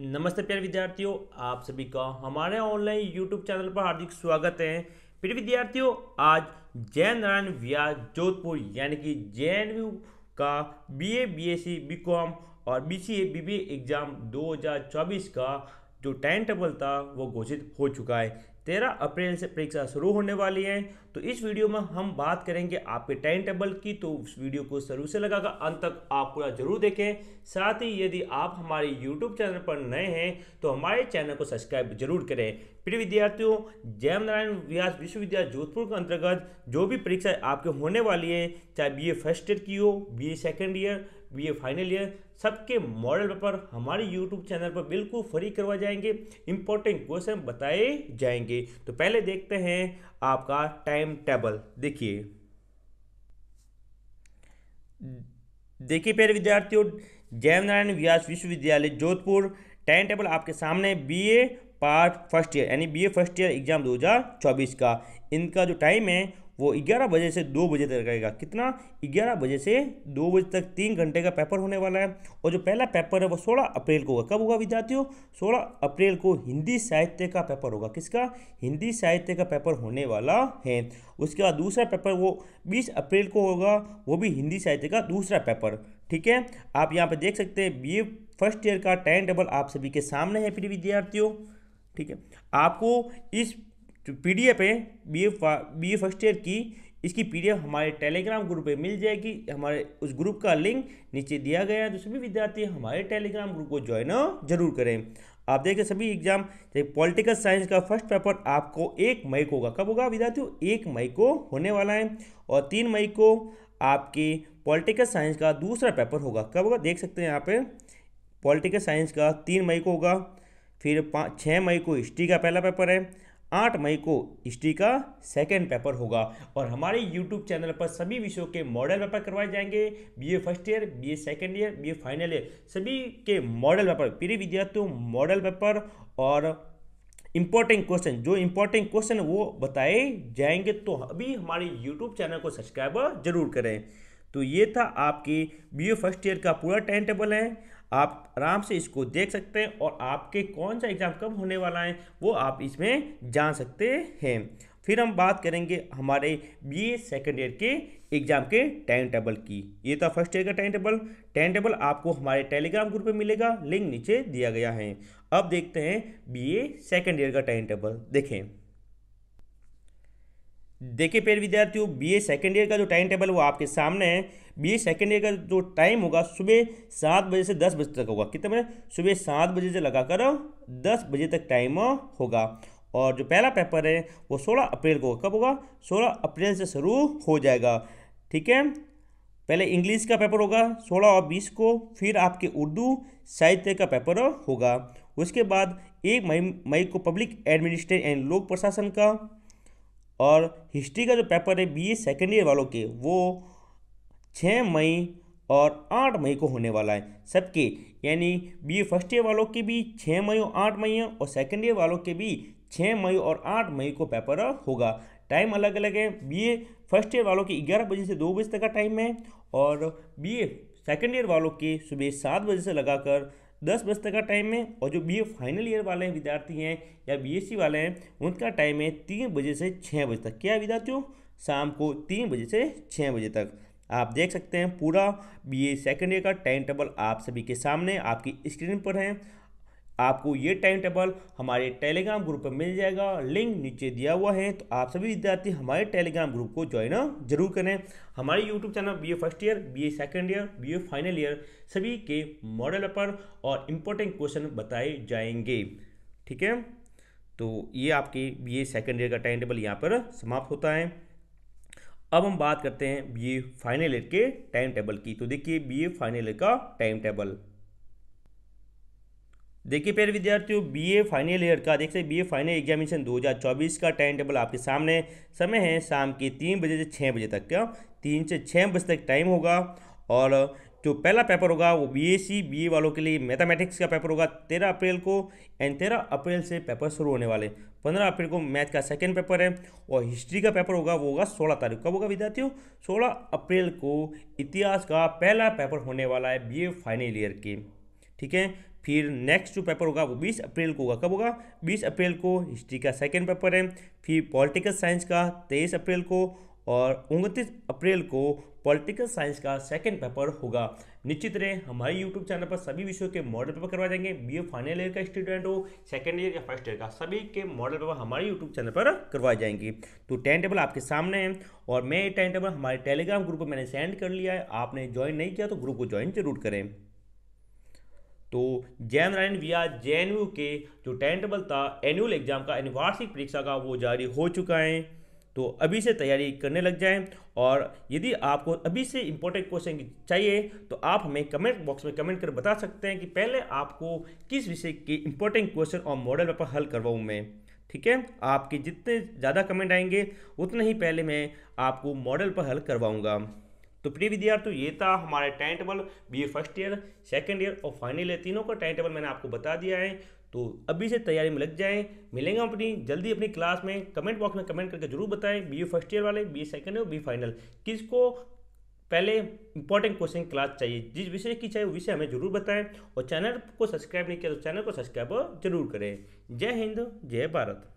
नमस्ते प्यारे विद्यार्थियों आप सभी का हमारे ऑनलाइन यूट्यूब चैनल पर हार्दिक स्वागत है प्यारे विद्यार्थियों आज जय नारायण व्यास जोधपुर यानी कि जे का बीए बीएससी बीकॉम और बीसीए बीबीए एग्ज़ाम 2024 का जो टाइम टेबल था वो घोषित हो चुका है तेरह अप्रैल से परीक्षा शुरू होने वाली है तो इस वीडियो में हम बात करेंगे आपके टाइम टेबल की तो उस वीडियो को शुरू से लगाकर अंत तक आप पूरा जरूर देखें साथ ही यदि आप हमारे यूट्यूब चैनल पर नए हैं तो हमारे चैनल को सब्सक्राइब जरूर करें प्रिय विद्यार्थियों जय नारायण व्यास विश्वविद्यालय जोधपुर के अंतर्गत जो भी परीक्षाएँ आपके होने वाली है चाहे बी फर्स्ट ईयर की हो बी सेकेंड ईयर बी फाइनल ईयर सबके मॉडल पेपर हमारे यूट्यूब चैनल पर बिल्कुल फ्री करवा जाएंगे इंपॉर्टेंट क्वेश्चन बताए जाएंगे तो पहले देखते हैं आपका टाइम टेबल देखिए देखिए प्यारे विद्यार्थियों जैव नारायण व्यास विश्वविद्यालय जोधपुर टाइम टेबल आपके सामने बीए पार्ट फर्स्ट ईयर यानी बीए फर्स्ट ईयर एग्जाम 2024 का इनका जो टाइम है वो ग्यारह बजे से दो बजे तक रहेगा कितना ग्यारह बजे से दो बजे तक तीन घंटे का पेपर होने वाला है और जो पहला पेपर है वो सोलह अप्रैल को होगा कब होगा विद्यार्थियों सोलह अप्रैल को हिंदी साहित्य का पेपर होगा किसका हिंदी साहित्य का पेपर होने वाला है उसके बाद दूसरा पेपर वो बीस अप्रैल को होगा वो भी हिंदी साहित्य का दूसरा पेपर ठीक है आप यहाँ पर देख सकते हैं बी फर्स्ट ईयर का टाइम टेबल आप सभी के सामने है प्रिय विद्यार्थियों ठीक है आपको इस जो पी डी एफ है B F B A first year की इसकी पी हमारे टेलीग्राम ग्रुप में मिल जाएगी हमारे उस ग्रुप का लिंक नीचे दिया गया है तो सभी विद्यार्थी हमारे टेलीग्राम ग्रुप को ज्वाइन जरूर करें आप देखें सभी एग्जाम जैसे पॉलिटिकल साइंस का फर्स्ट पेपर आपको एक मई को होगा कब होगा विद्यार्थियों एक मई को होने वाला है और तीन मई को आपके पॉलिटिकल साइंस का दूसरा पेपर होगा कब होगा देख सकते हैं यहाँ पे पॉलिटिकल साइंस का तीन मई को होगा फिर पाँच छः मई को हिस्ट्री का पहला पेपर है आठ मई को हिस्ट्री का सेकेंड पेपर होगा और हमारे यूट्यूब चैनल पर सभी विषयों के मॉडल पेपर करवाए जाएंगे BA first year BA second year BA final year सभी के मॉडल पेपर प्रिय विद्यार्थियों मॉडल पेपर और इंपॉर्टेंट क्वेश्चन जो इंपॉर्टेंट क्वेश्चन वो बताए जाएंगे तो अभी हमारे यूट्यूब चैनल को सब्सक्राइब जरूर करें तो ये था आपकी बी फर्स्ट ईयर का पूरा टाइम टेबल है आप आराम से इसको देख सकते हैं और आपके कौन सा एग्ज़ाम कब होने वाला है वो आप इसमें जान सकते हैं फिर हम बात करेंगे हमारे बी ए सेकेंड ईयर के एग्ज़ाम के टाइम टेबल की ये था फर्स्ट ईयर का टाइम टेबल टाइम टेबल आपको हमारे टेलीग्राम ग्रुप में मिलेगा लिंक नीचे दिया गया है अब देखते हैं बी ए सेकेंड ईयर का टाइम टेबल देखें देखिए पेड़ विद्यार्थियों बीए सेकेंड ईयर का जो टाइम टेबल वो आपके सामने है बीए सेकेंड ईयर का जो टाइम होगा सुबह सात बजे से दस बजे तक होगा कितने बजे सुबह सात बजे से लगाकर दस बजे तक टाइम होगा और जो पहला पेपर है वो सोलह अप्रैल को कब होगा सोलह अप्रैल से शुरू हो जाएगा ठीक है पहले इंग्लिश का पेपर होगा सोलह और बीस को फिर आपके उर्दू साहित्य का पेपर होगा उसके बाद एक मई मई को पब्लिक एडमिनिस्ट्रेशन एंड लोक प्रशासन का और हिस्ट्री का जो पेपर है बी ए सेकेंड ईयर वालों के वो छः मई और आठ मई को होने वाला है सबके यानी बी ए फर्स्ट ईयर वालों के भी छः मई और आठ मई है और सेकेंड ईयर वालों के भी छः मई और आठ मई को पेपर होगा टाइम अलग अलग है बी ए फर्स्ट ईयर वालों के ग्यारह बजे से दो बजे तक का टाइम है और बी ए सेकेंड ईयर वालों के सुबह सात बजे से लगाकर दस बज तक का टाइम है और जो बी फाइनल ईयर वाले हैं विद्यार्थी हैं या बी वाले हैं उनका टाइम है तीन बजे से छः बजे तक क्या विद्यार्थियों शाम को तीन बजे से छः बजे तक आप देख सकते हैं पूरा बीए सेकेंड ईयर का टाइम टेबल आप सभी के सामने आपकी स्क्रीन पर है आपको ये टाइम टेबल हमारे टेलीग्राम ग्रुप पर मिल जाएगा लिंक नीचे दिया हुआ है तो आप सभी विद्यार्थी हमारे टेलीग्राम ग्रुप को ज्वाइन जरूर करें हमारे YouTube channel B A first year B A second year B A final year सभी के मॉडल पर और इम्पोर्टेंट क्वेश्चन बताए जाएंगे ठीक है तो ये आपके बी ए सेकेंड ईयर का टाइम टेबल यहाँ पर समाप्त होता है अब हम बात करते हैं बी ए फाइनल ईयर के टाइम टेबल की तो देखिए बी ए फाइनल ईयर का टाइम टेबल देखिए प्यारे विद्यार्थियों बीए फाइनल ईयर का देख सकते बीए फाइनल एग्जामिनेशन 2024 का टाइम टेबल आपके सामने समय है शाम के तीन बजे से छः बजे तक क्या तीन से छः बजे तक टाइम होगा और जो पहला पेपर होगा वो बीएससी बीए वालों के लिए मैथमेटिक्स का पेपर होगा तेरह अप्रैल को एंड तेरह अप्रैल से पेपर शुरू होने वाले पंद्रह अप्रैल को मैथ का सेकेंड पेपर है और हिस्ट्री का पेपर होगा वो होगा सोलह तारीख कब होगा विद्यार्थियों सोलह अप्रैल को इतिहास का पहला पेपर होने वाला है ए फाइनल ईयर के ठीक है फिर नेक्स्ट जो पेपर होगा वो 20 अप्रैल को होगा कब होगा 20 अप्रैल को हिस्ट्री का सेकेंड पेपर है फिर पॉलिटिकल साइंस का 23 अप्रैल को और उनतीस अप्रैल को पॉलिटिकल साइंस का सेकेंड पेपर होगा निश्चित रहे हमारे यूट्यूब चैनल पर सभी विषयों के मॉडल पेपर करवाए जाएंगे बी फाइनल ईयर का स्टूडेंट हो सेकेंड ईयर या फर्स्ट ईयर का सभी के मॉडल पेपर हमारे यूट्यूब चैनल पर करवाए जाएंगे तो टाइम टेबल आपके सामने है और मैं ये टाइम टेबल हमारे टेलीग्राम ग्रुप पर मैंने सेंड कर लिया है आपने ज्वाइन नहीं किया तो ग्रुप को ज्वाइन जरूर करें तो जैन नारायण विया जे के जो टाइम टेबल था एनुअल एग्जाम का यानी वार्षिक परीक्षा का वो जारी हो चुका है तो अभी से तैयारी करने लग जाएं और यदि आपको अभी से इम्पोर्टेंट क्वेश्चन चाहिए तो आप हमें कमेंट बॉक्स में कमेंट कर बता सकते हैं कि पहले आपको किस विषय के इम्पोर्टेंट क्वेश्चन और मॉडल पेपर हल करवाऊँ मैं ठीक है आपके जितने ज़्यादा कमेंट आएंगे उतने ही पहले मैं आपको मॉडल पर हल करवाऊँगा तो प्रिय विद्यार्थियों ये था हमारे time table B first year second year और फाइनल ईयर तीनों का टाइम टेबल मैंने आपको बता दिया है तो अभी से तैयारी में लग जाएं मिलेंगे अपनी जल्दी अपनी क्लास में कमेंट बॉक्स में कमेंट करके जरूर बताएं बी फर्स्ट ईयर वाले बी सेकेंड और बी फाइनल किसको पहले इंपॉर्टेंट क्वेश्चन क्लास चाहिए जिस विषय की चाहिए विषय हमें जरूर बताएं और चैनल को सब्सक्राइब नहीं किया तो चैनल को सब्सक्राइब जरूर करें जय हिंद जय भारत